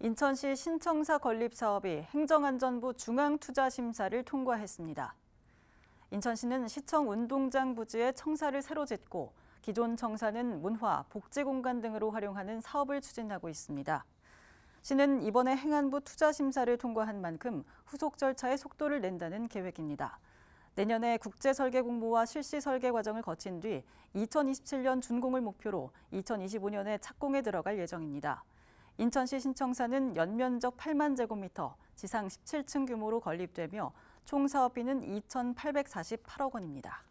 인천시 신청사 건립 사업이 행정안전부 중앙투자심사를 통과했습니다. 인천시는 시청 운동장 부지에 청사를 새로 짓고 기존 청사는 문화, 복지공간 등으로 활용하는 사업을 추진하고 있습니다. 시는 이번에 행안부 투자심사를 통과한 만큼 후속 절차에 속도를 낸다는 계획입니다. 내년에 국제 설계 공모와 실시 설계 과정을 거친 뒤 2027년 준공을 목표로 2025년에 착공에 들어갈 예정입니다. 인천시 신청사는 연면적 8만 제곱미터, 지상 17층 규모로 건립되며 총 사업비는 2,848억 원입니다.